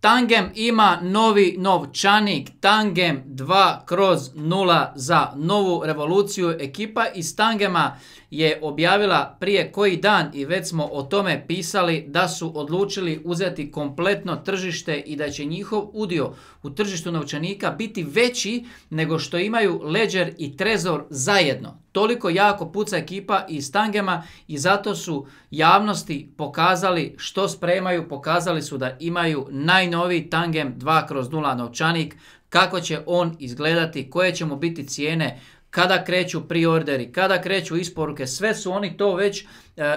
Tangem ima novi novčanik, Tangem 2 kroz 0 za novu revoluciju. Ekipa iz Tangema je objavila prije koji dan i već smo o tome pisali da su odlučili uzeti kompletno tržište i da će njihov udio u tržištu novčanika biti veći nego što imaju Ledger i Trezor zajedno. Toliko jako puca ekipa i Tangema i zato su javnosti pokazali što spremaju, pokazali su da imaju najnoviji tangem 2 kroz 0 novčanik, kako će on izgledati, koje će mu biti cijene, kada kreću priorderi, kada kreću isporuke, sve su oni to već e,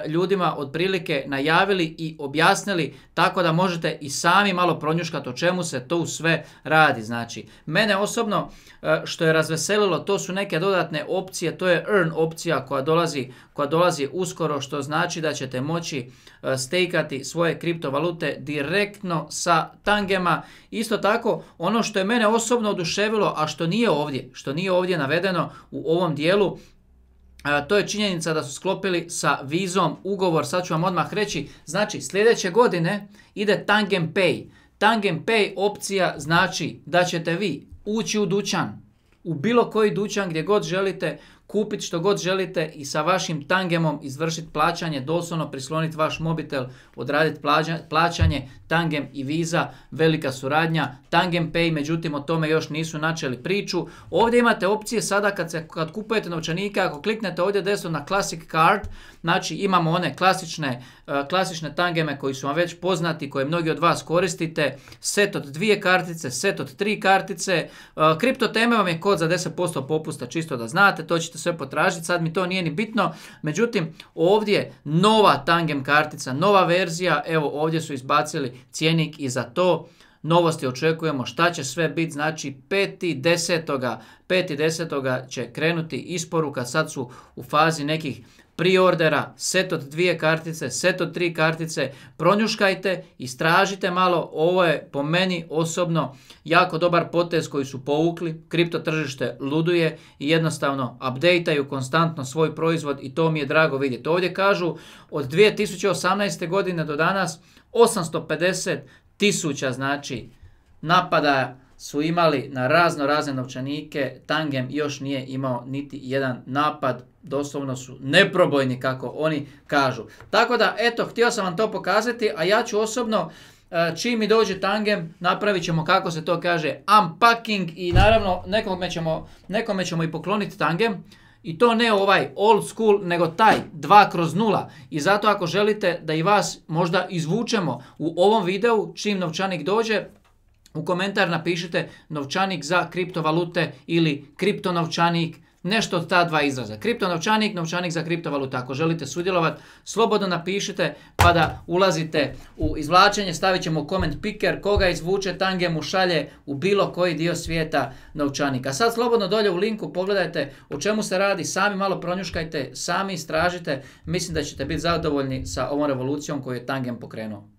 ljudima otprilike najavili i objasnili tako da možete i sami malo pronjuškati o čemu se to sve radi. Znači, mene osobno e, što je razveselilo, to su neke dodatne opcije, to je earn opcija koja dolazi, koja dolazi uskoro, što znači da ćete moći stekati stejkati svoje kriptovalute direktno sa tangema. Isto tako, ono što je mene osobno oduševilo, a što nije ovdje, što nije ovdje navedeno, u ovom dijelu e, to je činjenica da su sklopili sa vizom ugovor, sad ću vam odmah reći, znači sljedeće godine ide tangen Pay. Tangen Pay opcija znači da ćete vi ući u dućan, u bilo koji dućan gdje god želite, kupiti što god želite i sa vašim tangemom izvršiti plaćanje, doslovno prisloniti vaš mobitel, odraditi plaćanje, tangem i viza, velika suradnja, tangem pay, međutim o tome još nisu načeli priču. Ovdje imate opcije sada kad, se, kad kupujete novčanike, ako kliknete ovdje desno na Classic Card, znači imamo one klasične, e, klasične tangeme koji su vam već poznati, koje mnogi od vas koristite, set od dvije kartice, set od tri kartice, e, kripto teme vam je kod za 10% popusta, čisto da znate, to ćete sve potražiti, sad mi to nije ni bitno. Međutim, ovdje nova tangem kartica, nova verzija, evo ovdje su izbacili cijenik i za to. Novosti očekujemo šta će sve biti, znači 5.10. 5.10. će krenuti isporuka, sad su u fazi nekih priordera, set od dvije kartice, set od tri kartice, pronjuškajte, istražite malo, ovo je po meni osobno jako dobar potez koji su povukli, kripto tržište luduje i jednostavno updateaju konstantno svoj proizvod i to mi je drago vidjeti. Ovdje kažu od 2018. godine do danas 850 tisuća znači napada su imali na razno razne novčanike, Tangem još nije imao niti jedan napad, doslovno su neprobojni kako oni kažu. Tako da, eto, htio sam vam to pokazati, a ja ću osobno e, čim mi dođe tangem, napravit ćemo kako se to kaže unpacking i naravno nekome ćemo, nekome ćemo i pokloniti tangem. I to ne ovaj old school, nego taj 2 kroz 0. I zato ako želite da i vas možda izvučemo u ovom videu, čim novčanik dođe, u komentar napišite novčanik za kriptovalute ili kriptonovčanik, nešto od ta dva izraza. Kriptonovčanik, novčanik za kriptovalute. Ako želite sudjelovati, slobodno napišite pa da ulazite u izvlačenje. Stavit ćemo comment picker, koga izvuče tange mu šalje u bilo koji dio svijeta novčanika. Sad slobodno dolje u linku pogledajte o čemu se radi, sami malo pronjuškajte, sami istražite. Mislim da ćete biti zadovoljni sa ovom revolucijom koju je tangem pokrenuo.